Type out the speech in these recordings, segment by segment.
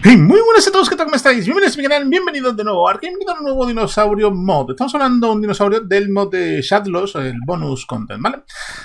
Hey, muy buenas a todos, ¿qué tal? ¿Cómo estáis? Bienvenidos a mi canal, bienvenidos de nuevo a a un nuevo dinosaurio mod. Estamos hablando de un dinosaurio del mod de Shadlos, el bonus content, ¿vale?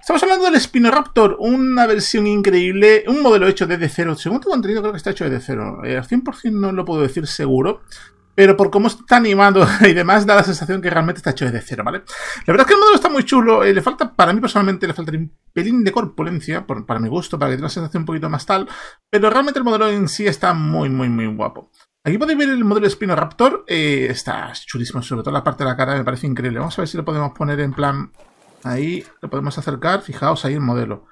Estamos hablando del Spinoraptor, una versión increíble, un modelo hecho desde cero. Según este contenido, creo que está hecho desde cero. Eh, al 100% no lo puedo decir seguro, pero por cómo está animado y demás, da la sensación que realmente está hecho desde cero, ¿vale? La verdad es que el modelo está muy chulo, eh, le falta, para mí personalmente, le falta un pelín de corpulencia, para mi gusto, para que tenga una sensación un poquito más tal, pero realmente el modelo en sí está muy, muy, muy guapo. Aquí podéis ver el modelo Spino Raptor. Eh, está chulísimo, sobre todo la parte de la cara me parece increíble. Vamos a ver si lo podemos poner en plan ahí, lo podemos acercar, fijaos ahí el modelo.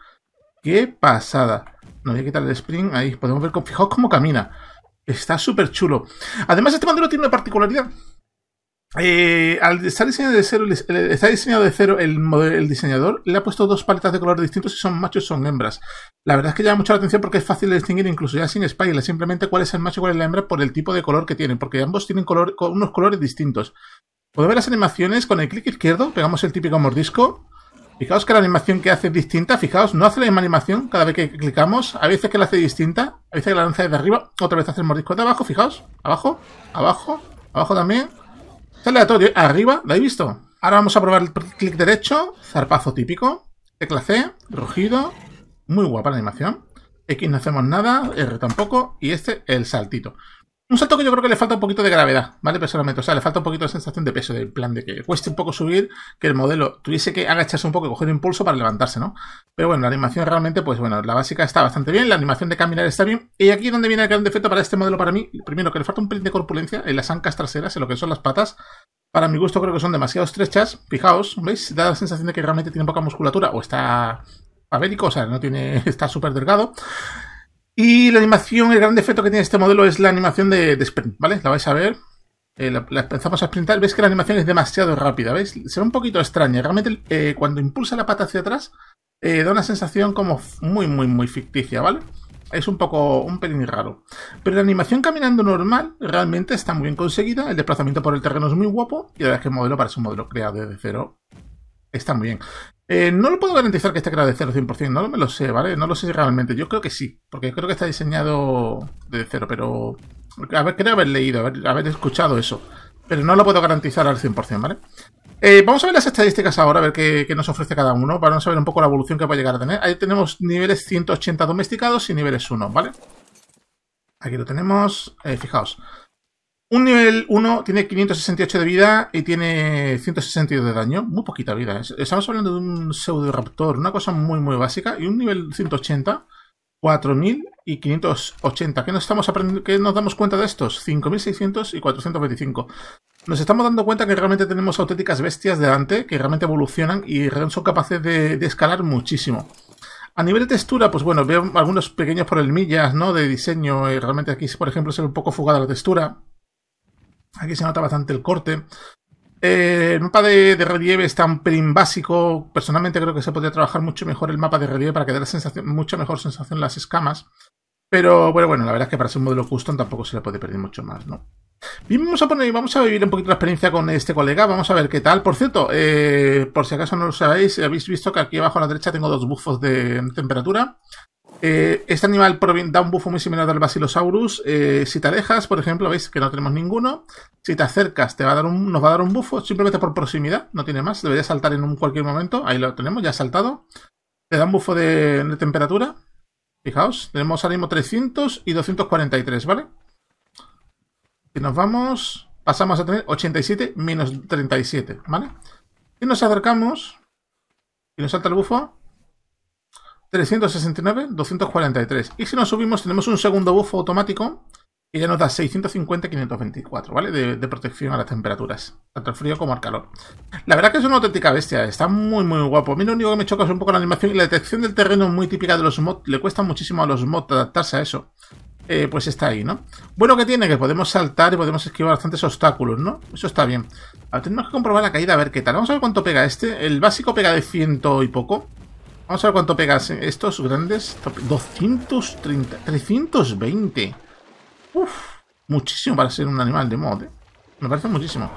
¡Qué pasada! No voy a quitar el Spring ahí podemos ver, fijaos cómo camina. Está súper chulo. Además, este modelo tiene una particularidad. Eh, al estar diseñado de cero, está diseñado de cero el, diseñador, le ha puesto dos paletas de color distintos y son machos o son hembras. La verdad es que llama mucho la atención porque es fácil de distinguir incluso ya sin Spyler, simplemente cuál es el macho y cuál es la hembra por el tipo de color que tienen, porque ambos tienen unos colores distintos. Podemos ver las animaciones con el clic izquierdo, pegamos el típico mordisco Fijaos que la animación que hace es distinta. Fijaos, no hace la misma animación cada vez que clicamos. A veces que la hace distinta. A veces que la lanza desde arriba. Otra vez hace el mordisco de abajo. Fijaos. Abajo. Abajo. Abajo también. Es este todo, Arriba. ¿Lo habéis visto? Ahora vamos a probar el clic derecho. Zarpazo típico. Tecla C. Rugido. Muy guapa la animación. X no hacemos nada. R tampoco. Y este, el saltito. Un salto que yo creo que le falta un poquito de gravedad, ¿vale? Personalmente, o sea, le falta un poquito de sensación de peso, del plan de que cueste un poco subir, que el modelo tuviese que agacharse un poco y coger impulso para levantarse, ¿no? Pero bueno, la animación realmente, pues bueno, la básica está bastante bien, la animación de caminar está bien, y aquí donde viene el gran defecto para este modelo para mí, primero que le falta un pelín de corpulencia en las ancas traseras, en lo que son las patas, para mi gusto creo que son demasiado estrechas, fijaos, ¿veis? Da la sensación de que realmente tiene poca musculatura, o está abélico, o sea, no tiene, está súper delgado. Y la animación, el gran defecto que tiene este modelo es la animación de, sprint, ¿vale? La vais a ver. Eh, la, empezamos a sprintar, ves que la animación es demasiado rápida, ¿veis? Se ve un poquito extraña. Realmente eh, cuando impulsa la pata hacia atrás, eh, da una sensación como muy, muy, muy ficticia, ¿vale? Es un poco, un pelín raro. Pero la animación caminando normal realmente está muy bien conseguida. El desplazamiento por el terreno es muy guapo. Y la verdad es que el modelo parece un modelo creado desde cero. Está muy bien. Eh, no lo puedo garantizar que esté creado de cero 100%, no me lo sé, ¿vale? No lo sé realmente. Yo creo que sí, porque creo que está diseñado de cero, pero... A ver, creo haber leído, haber, escuchado eso. Pero no lo puedo garantizar al 100%, ¿vale? Eh, vamos a ver las estadísticas ahora, a ver qué, nos ofrece cada uno, para saber un poco la evolución que va a llegar a tener. Ahí tenemos niveles 180 domesticados y niveles 1, ¿vale? Aquí lo tenemos. Eh, fijaos, un nivel 1 tiene 568 de vida y tiene 162 de daño. Muy poquita vida. ¿eh? Estamos hablando de un pseudo raptor, una cosa muy, muy básica. Y un nivel 180, 4580. y 580. ¿Qué nos, estamos nos damos cuenta de estos? 5600 y 425. Nos estamos dando cuenta que realmente tenemos auténticas bestias delante que realmente evolucionan y son capaces de, escalar muchísimo. A nivel de textura, pues bueno, veo algunos pequeños por problemillas, ¿no? De diseño. Eh, realmente aquí, por ejemplo, se ve un poco fugada la textura. Aquí se nota bastante el corte. Eh, el mapa de, relieve está un pelín básico. Personalmente creo que se podría trabajar mucho mejor el mapa de relieve para que dé la sensación, mucha mejor sensación las escamas. Pero bueno, la verdad es que para ser un modelo custom tampoco se le puede perder mucho más, ¿no? Bien, vamos a poner, vamos a vivir un poquito la experiencia con este colega, vamos a ver qué tal. Por cierto, eh, por si acaso no lo sabéis, habéis visto que aquí abajo a la derecha tengo dos bufos de temperatura. Eh, este animal da un bufo muy similar al Basilosaurus. Eh, si te alejas, por ejemplo, veis que no tenemos ninguno. Si te acercas, te va a dar nos va a dar un bufo simplemente por proximidad, no tiene más. Debería saltar en un cualquier momento. Ahí lo tenemos, ya ha saltado. Te da un bufo de, temperatura. Fijaos, tenemos ahora mismo 300 y 243, ¿vale? Y nos vamos, pasamos a tener 87 menos 37, ¿vale? Si nos acercamos y nos salta el bufo, 369, 243. Y si nos subimos, tenemos un segundo buff automático y ya nos da 650, 524, ¿vale? De, protección a las temperaturas, tanto al frío como al calor. La verdad que es una auténtica bestia, está muy, muy guapo. A mí lo único que me choca es un poco la animación y la detección del terreno muy típica de los mods. Le cuesta muchísimo a los mods adaptarse a eso. Eh, pues está ahí, ¿no? Bueno que tiene, que podemos saltar y podemos esquivar bastantes obstáculos, ¿no? Eso está bien. Ahora tenemos que comprobar la caída, a ver qué tal. Vamos a ver cuánto pega este. El básico pega de ciento y poco. Vamos a ver cuánto pegas estos grandes. 230, 320. Uf, muchísimo para ser un animal de mod. ¿eh? Me parece muchísimo.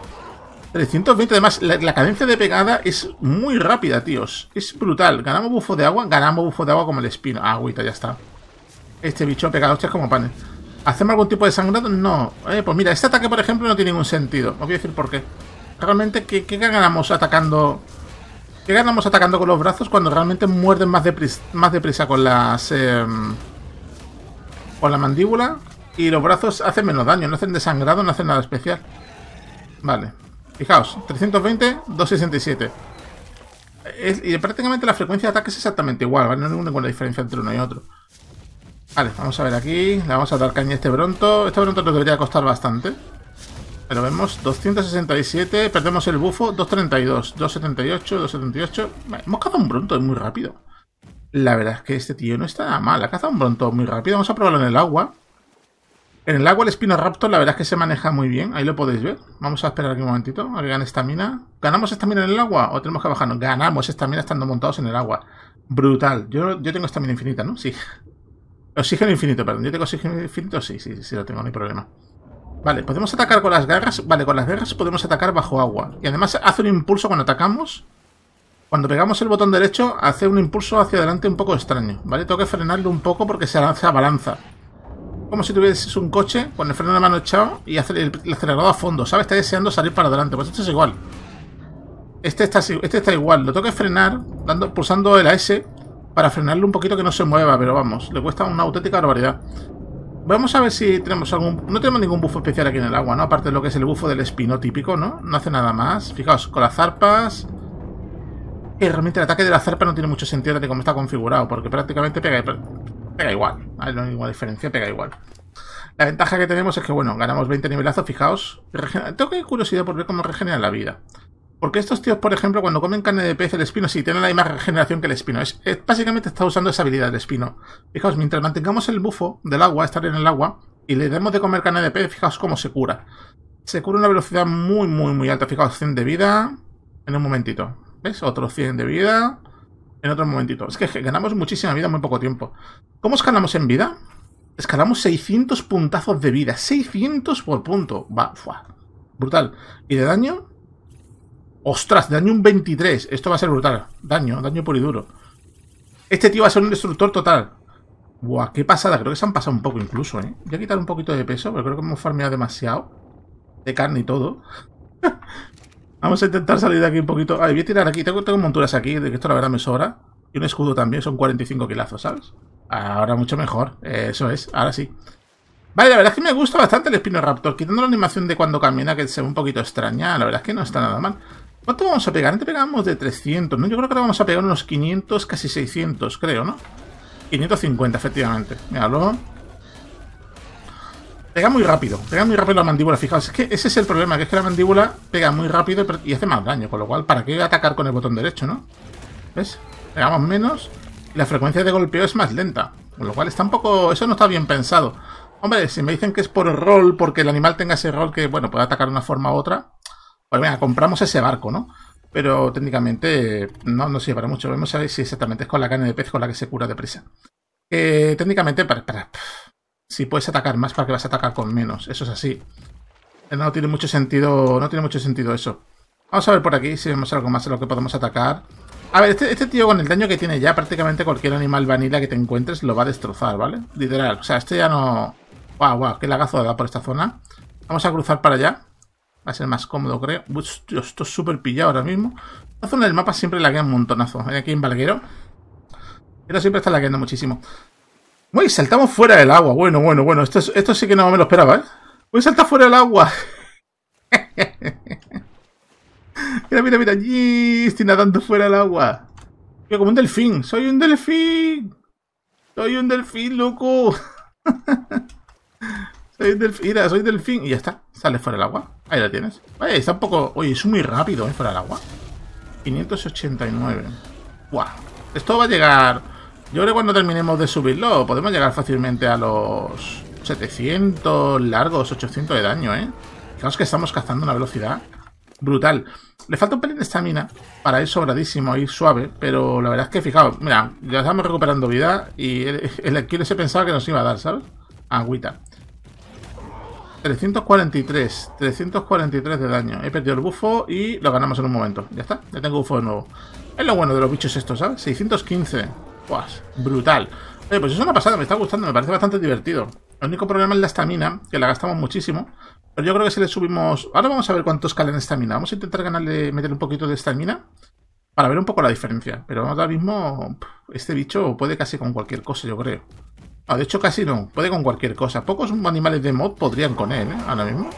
320, además, la, cadencia de pegada es muy rápida, tíos. Es brutal. Ganamos bufo de agua, ganamos bufo de agua como el espino. Ah, agüita, ya está. Este bicho este es como panes. ¿Hacemos algún tipo de sangrado? No. Eh, pues mira, este ataque, por ejemplo, no tiene ningún sentido. Os voy a decir por qué. Realmente, qué ganamos atacando ¿Qué ganamos atacando con los brazos cuando realmente muerden más deprisa, más con las... Em, con la mandíbula? Y los brazos hacen menos daño, no hacen desangrado, no hacen nada especial. Vale. Fijaos, 320, 267. y prácticamente la frecuencia de ataque es exactamente igual, No hay ninguna diferencia entre uno y otro. Vale, vamos a ver aquí. Le vamos a dar caña a este Bronto. Este Bronto nos debería costar bastante. Pero vemos 267, perdemos el bufo, 232, 278, 278. hemos cazado un bronto muy rápido. La verdad es que este tío no está nada mal. Ha cazado un bronto muy rápido. Vamos a probarlo en el agua. En el agua el Raptor la verdad es que se maneja muy bien. Ahí lo podéis ver. Vamos a esperar aquí un momentito a que gane esta ¿Ganamos esta en el agua o tenemos que bajarnos? Ganamos esta estando montados en el agua. Brutal. Yo, yo tengo esta infinita, ¿no? Sí. Oxígeno infinito, perdón. Yo tengo oxígeno infinito, sí, sí, sí, lo tengo, no hay problema. Vale, podemos atacar con las garras. Vale, con las garras podemos atacar bajo agua. Y además hace un impulso cuando atacamos. Cuando pegamos el botón derecho, hace un impulso hacia adelante un poco extraño. Vale, tengo que frenarlo un poco porque se lanza balanza. Como si tuvieses un coche con el freno de la mano echado y hacer el, acelerado a fondo, ¿sabes? Está deseando salir para adelante. Pues esto es igual. Este está, este está igual. Lo tengo que frenar pulsando el AS para frenarlo un poquito que no se mueva, pero vamos, le cuesta una auténtica barbaridad. Vamos a ver si tenemos algún... No tenemos ningún bufo especial aquí en el agua, ¿no? Aparte de lo que es el bufo del espino típico, ¿no? No hace nada más. Fijaos, con las zarpas... Y realmente el ataque de la zarpa no tiene mucho sentido de cómo está configurado, porque prácticamente pega, pega igual. No hay ninguna diferencia, pega igual. La ventaja que tenemos es que, bueno, ganamos 20 nivelazos, fijaos. Tengo que curiosidad por ver cómo regenera la vida. Porque estos tíos, por ejemplo, cuando comen carne de pez, el espino sí tienen la misma regeneración que el espino. Es, básicamente está usando esa habilidad del espino. Fijaos, mientras mantengamos el bufo del agua, estar en el agua, y le demos de comer carne de pez, fijaos cómo se cura. Se cura a una velocidad muy, muy, muy alta. Fijaos, 100 de vida en un momentito. ¿Ves? Otro 100 de vida en otro momentito. Es que ganamos muchísima vida en muy poco tiempo. ¿Cómo escalamos en vida? Escalamos 600 puntazos de vida. 600 por punto. Va, fuá. Brutal. ¿Y de daño? ¡Ostras! Daño un 23. Esto va a ser brutal. Daño, daño puro y duro. Este tío va a ser un destructor total. Buah, qué pasada. Creo que se han pasado un poco incluso, ¿eh? Voy a quitar un poquito de peso, pero creo que hemos farmeado demasiado. De carne y todo. Vamos a intentar salir de aquí un poquito. Ay, voy a tirar aquí. Tengo, tengo monturas aquí, de que esto la verdad me sobra. Y un escudo también, son 45 kilazos, ¿sabes? Ahora mucho mejor. Eso es, ahora sí. Vale, la verdad es que me gusta bastante el Spino Raptor. Quitando la animación de cuando camina, que se ve un poquito extraña, la verdad es que no está nada mal. ¿Cuánto vamos a pegar? Antes pegábamos de 300, ¿no? Yo creo que ahora vamos a pegar unos 500, casi 600, creo, ¿no? 550, efectivamente. Míralo. Pega muy rápido, pega muy rápido la mandíbula, fijaos. Es que ese es el problema, que es que la mandíbula pega muy rápido y hace más daño. Con lo cual, ¿para qué atacar con el botón derecho, no? ¿Ves? Pegamos menos la frecuencia de golpeo es más lenta. Con lo cual, está un poco... Eso no está bien pensado. Hombre, si me dicen que es por rol, porque el animal tenga ese rol que, bueno, puede atacar de una forma u otra... Bueno, pues venga, compramos ese barco, ¿no? Pero técnicamente no nos para mucho. Vamos a ver si exactamente es con la carne de pez con la que se cura deprisa. Eh, técnicamente, para, si puedes atacar más, para que vas a atacar con menos. Eso es así. Eh, no tiene mucho sentido, no tiene mucho sentido eso. Vamos a ver por aquí si vemos algo más de lo que podemos atacar. A ver, este, este, tío con el daño que tiene ya, prácticamente cualquier animal vanilla que te encuentres lo va a destrozar, ¿vale? Literal. O sea, este ya no... ¡Guau, guau! ¡Qué lagazo da por esta zona! Vamos a cruzar para allá. Va a ser más cómodo, creo. Uf, esto súper pillado ahora mismo. La zona del mapa siempre la un montonazo. Aquí en Valguero. Pero siempre está lagueando muchísimo. Uy, saltamos fuera del agua. Bueno, bueno, bueno. Esto, esto sí que no me lo esperaba, ¿eh? Uy, salta fuera del agua. mira, mira, mira. Allí estoy nadando fuera del agua. Yo como un delfín. Soy un delfín. Soy un delfín, loco. soy un delfín. Mira, soy delfín. Y ya está. Sale fuera el agua. Ahí la tienes. está un poco... Oye, es muy rápido, ¿eh? Fuera del agua. 589. Buah. Esto va a llegar... Yo creo que cuando terminemos de subirlo podemos llegar fácilmente a los 700 largos, 800 de daño, ¿eh? Fijaos que estamos cazando una velocidad brutal. Le falta un pelín de estamina para ir sobradísimo, ir suave, pero la verdad es que, fijaos, mira, ya estamos recuperando vida y el, el, se pensaba que nos iba a dar, ¿sabes? Agüita. 343, 343 de daño. He perdido el bufo y lo ganamos en un momento. Ya está, ya tengo bufo de nuevo. Es lo bueno de los bichos estos, ¿sabes? 615. brutal. Oye, pues es una pasada, me está gustando, me parece bastante divertido. El único problema es la estamina, que la gastamos muchísimo. Pero yo creo que si le subimos... Ahora vamos a ver cuántos calen estamina. Vamos a intentar ganarle, meter un poquito de estamina para ver un poco la diferencia. Pero ahora mismo este bicho puede casi con cualquier cosa, yo creo. Ah, de hecho casi no. Puede con cualquier cosa. Pocos animales de mod podrían con él, ¿eh? Ahora mismo.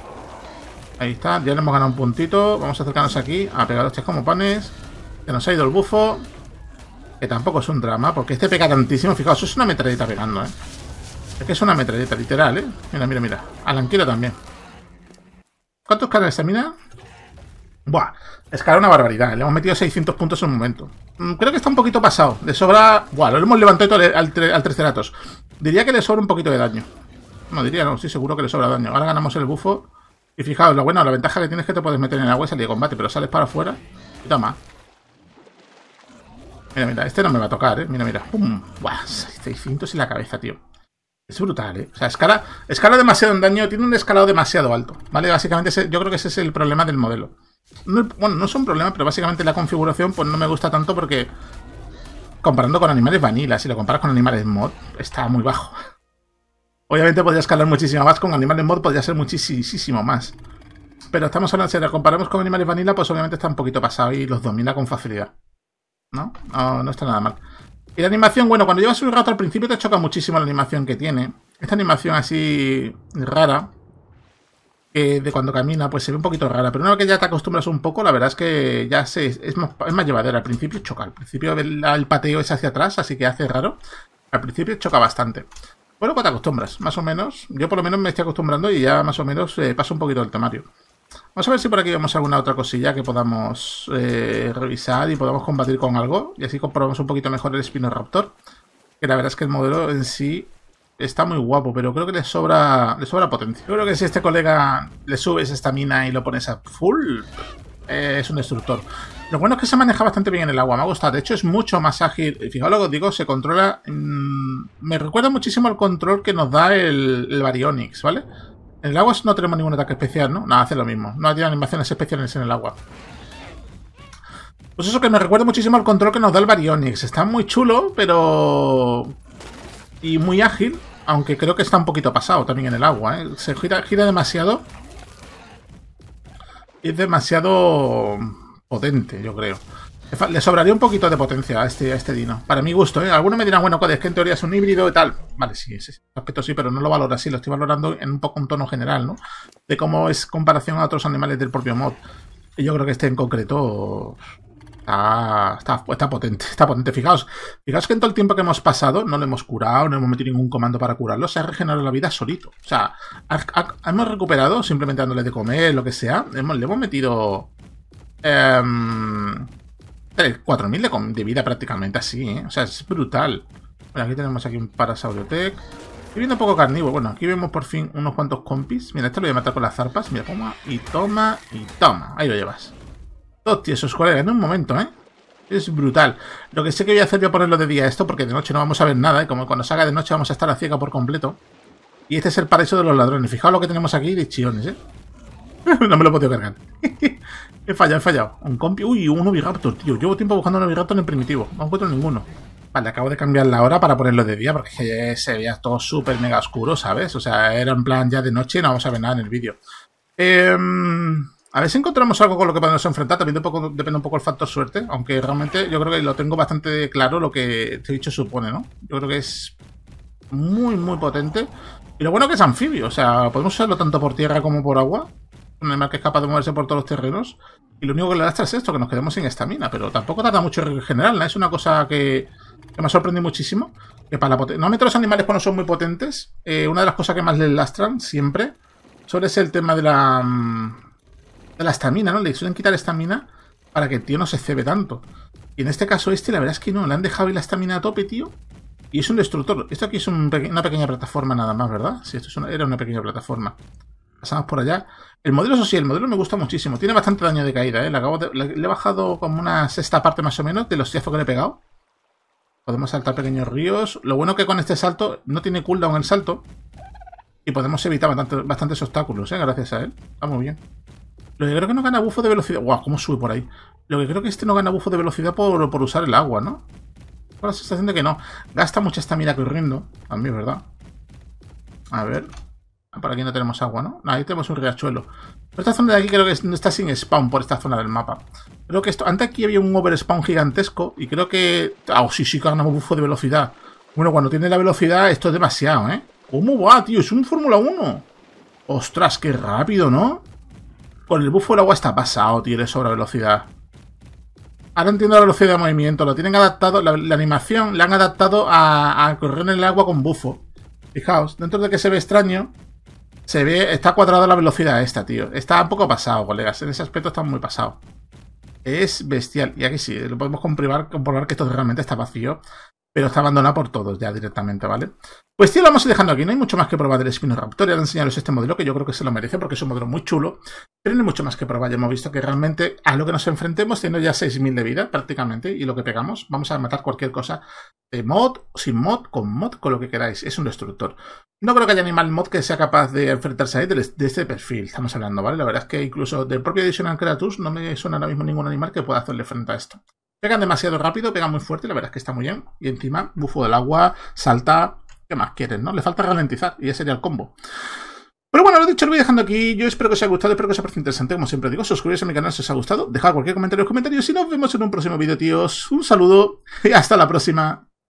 Ahí está. Ya le hemos ganado un puntito. Vamos a acercarnos aquí a pegar estos como panes. Que nos ha ido el bufo. Que tampoco es un drama, porque este pega tantísimo. Fijaos, es una metralleta pegando, ¿eh? Es que es una metralleta, literal, ¿eh? Mira, mira, mira. Al también. ¿Cuántos cargas esta mina? Buah, escala una barbaridad. Le hemos metido 600 puntos en un momento. Mm, creo que está un poquito pasado. De sobra... Buah, lo hemos levantado al, al, al Diría que le sobra un poquito de daño. No, diría no, sí, seguro que le sobra daño. Ahora ganamos el bufo. Y fijaos, lo bueno, la ventaja que tienes es que te puedes meter en el agua y salir de combate, pero sales para afuera y toma. Mira, mira, este no me va a tocar, ¿eh? Mira, mira. ¡Pum! ¡Buah! 600 en la cabeza, tío. Es brutal, ¿eh? O sea, escala, escala demasiado en daño, tiene un escalado demasiado alto, ¿vale? Básicamente yo creo que ese es el problema del modelo. bueno, no es un problema, pero básicamente la configuración pues no me gusta tanto porque comparando con animales vanilla, si lo comparas con animales mod, está muy bajo. Obviamente podría escalar muchísimo más, con animales mod podría ser muchísimo más. Pero estamos hablando, si lo comparamos con animales vanilla, pues obviamente está un poquito pasado y los domina con facilidad. ¿No? No, no está nada mal. Y la animación, bueno, cuando llevas un rato al principio te choca muchísimo la animación que tiene. Esta animación así rara, de cuando camina, pues se ve un poquito rara. Pero una vez que ya te acostumbras un poco, la verdad es que ya es, más, es llevadera. Al principio choca. Al principio el, pateo es hacia atrás, así que hace raro. Al principio choca bastante. Bueno, pues te acostumbras, más o menos. Yo por lo menos me estoy acostumbrando y ya más o menos eh, paso un poquito el temario. Vamos a ver si por aquí vemos alguna otra cosilla que podamos eh, revisar y podamos combatir con algo. Y así comprobamos un poquito mejor el Spinoraptor. Que la verdad es que el modelo en sí está muy guapo, pero creo que le sobra, le sobra potencia. Yo creo que si este colega le subes esta mina y lo pones a full, eh, es un destructor. Lo bueno es que se maneja bastante bien en el agua, me ha gustado. De hecho, es mucho más ágil. Fijaos lo digo, se controla... Mm, me recuerda muchísimo al control que nos da el, el Baryonyx, ¿vale? En el agua no tenemos ningún ataque especial, ¿no? Nada, hace lo mismo. No tiene animaciones especiales en el agua. Pues eso que me recuerda muchísimo al control que nos da el Baryonyx. Está muy chulo, pero... Y muy ágil. Aunque creo que está un poquito pasado también en el agua. ¿eh? Se gira, demasiado. Y es demasiado potente, yo creo. Le sobraría un poquito de potencia a este, a este dino. Para mi gusto, ¿eh? Algunos me dirán, bueno, es que en teoría es un híbrido y tal. Vale, sí, ese aspecto sí, pero no lo valoro así. Lo estoy valorando en un poco un tono general, ¿no? De cómo es comparación a otros animales del propio mod. Y yo creo que este en concreto Está, está, potente, está potente. Fijaos, fijaos que en todo el tiempo que hemos pasado no le hemos curado, no hemos metido ningún comando para curarlo, se ha regenerado la vida solito. O sea, hemos recuperado simplemente dándole de comer, lo que sea. Hemos, le hemos metido... Eh, em, 4.000 de, vida prácticamente así, ¿eh? O sea, es brutal. Bueno, aquí tenemos aquí un Parasauriotech. Y viendo un poco carnívoro. Bueno, aquí vemos por fin unos cuantos compis. Mira, este lo voy a matar con las zarpas. Mira, toma y toma y toma. Ahí lo llevas. Hostia, esos cuales en un momento, ¿eh? Es brutal. Lo que sé que voy a hacer es ponerlo de día esto, porque de noche no vamos a ver nada, y ¿eh? como cuando salga de noche vamos a estar a ciega por completo. Y este es el paraíso de los ladrones. Fijaos lo que tenemos aquí de chiones, ¿eh? no me lo he podido cargar. he fallado, he fallado. Un compi... Uy, un Oviraptor, tío. Llevo tiempo buscando un Oviraptor en primitivo. No encuentro ninguno. Vale, acabo de cambiar la hora para ponerlo de día, porque se veía todo súper mega oscuro, ¿sabes? O sea, era en plan ya de noche y no vamos a ver nada en el vídeo. Eh... A ver si encontramos algo con lo que podemos enfrentar. También depende un poco el factor suerte. Aunque realmente yo creo que lo tengo bastante claro lo que te este he dicho supone, ¿no? Yo creo que es muy, muy potente. Y lo bueno que es anfibio. O sea, podemos usarlo tanto por tierra como por agua. Un animal que es capaz de moverse por todos los terrenos. Y lo único que le lastra es esto, que nos quedemos sin estamina. Pero tampoco tarda mucho en general, ¿no? Es una cosa que, que me sorprendido muchísimo. Que para la Normalmente los animales cuando son muy potentes, eh, una de las cosas que más les lastran siempre sobre es el tema de la mm, la estamina, ¿no? Le suelen quitar estamina para que el tío no se cebe tanto. Y en este caso este, la verdad es que no, le han dejado la estamina a tope, tío. Y es un destructor. Esto aquí es una pequeña plataforma nada más, ¿verdad? Sí, esto era una pequeña plataforma. Pasamos por allá. El modelo, eso sí, el modelo me gusta muchísimo. Tiene bastante daño de caída, ¿eh? Le, he bajado como una sexta parte más o menos de los tiempos que le he pegado. Podemos saltar pequeños ríos. Lo bueno que con este salto no tiene cooldown el salto. Y podemos evitar bastantes obstáculos, ¿eh? Gracias a él. Está muy bien. Lo que creo que no gana bufo de velocidad... ¡Guau! ¿Cómo sube por ahí? Lo que creo que este no gana bufo de velocidad por, usar el agua, ¿no? Tengo la sensación de que no. Gasta mucha esta mira corriendo. A mí, ¿verdad? A ver... Ah, Para aquí no tenemos agua, ¿no? Ahí tenemos un riachuelo. Pero esta zona de aquí creo que no está sin spawn por esta zona del mapa. Creo que esto... Antes aquí había un over spawn gigantesco y creo que... Ah, oh, sí, sí, Gana bufo de velocidad. Bueno, cuando tiene la velocidad esto es demasiado, ¿eh? ¿Cómo va, tío? Es un Fórmula 1. Ostras, qué rápido, ¿no? Con el bufo el agua está pasado, tío, de sobra velocidad. Ahora entiendo la velocidad de movimiento. Lo tienen adaptado, la, animación la han adaptado a, correr en el agua con bufo. Fijaos, dentro de que se ve extraño, se ve, está cuadrada la velocidad esta, tío. Está un poco pasado, colegas. En ese aspecto está muy pasado. Es bestial. Y aquí sí, lo podemos comprobar, comprobar que esto realmente está vacío pero está abandonada por todos ya directamente, ¿vale? Pues sí, lo vamos a dejando aquí. No hay mucho más que probar del Y Ya enseñaros este modelo que yo creo que se lo merece porque es un modelo muy chulo. Pero no hay mucho más que probar. Ya hemos visto que realmente a lo que nos enfrentemos tiene ya 6.000 de vida prácticamente. Y lo que pegamos, vamos a matar cualquier cosa de mod, sin mod, con mod, con lo que queráis. Es un destructor. No creo que haya animal mod que sea capaz de enfrentarse a de este perfil. Estamos hablando, ¿vale? La verdad es que incluso del propio Additional Kratos no me suena ahora mismo ningún animal que pueda hacerle frente a esto. Pegan demasiado rápido, pegan muy fuerte, la verdad es que está muy bien. Y encima, bufo del agua, salta, ¿qué más quieren, no? Le falta ralentizar y ese sería el combo. Pero bueno, lo dicho, lo voy dejando aquí. Yo espero que os haya gustado, espero que os haya parecido interesante. Como siempre digo, suscribiros a mi canal si os ha gustado. Dejad cualquier comentario en los comentarios y nos vemos en un próximo vídeo, tíos. Un saludo y hasta la próxima.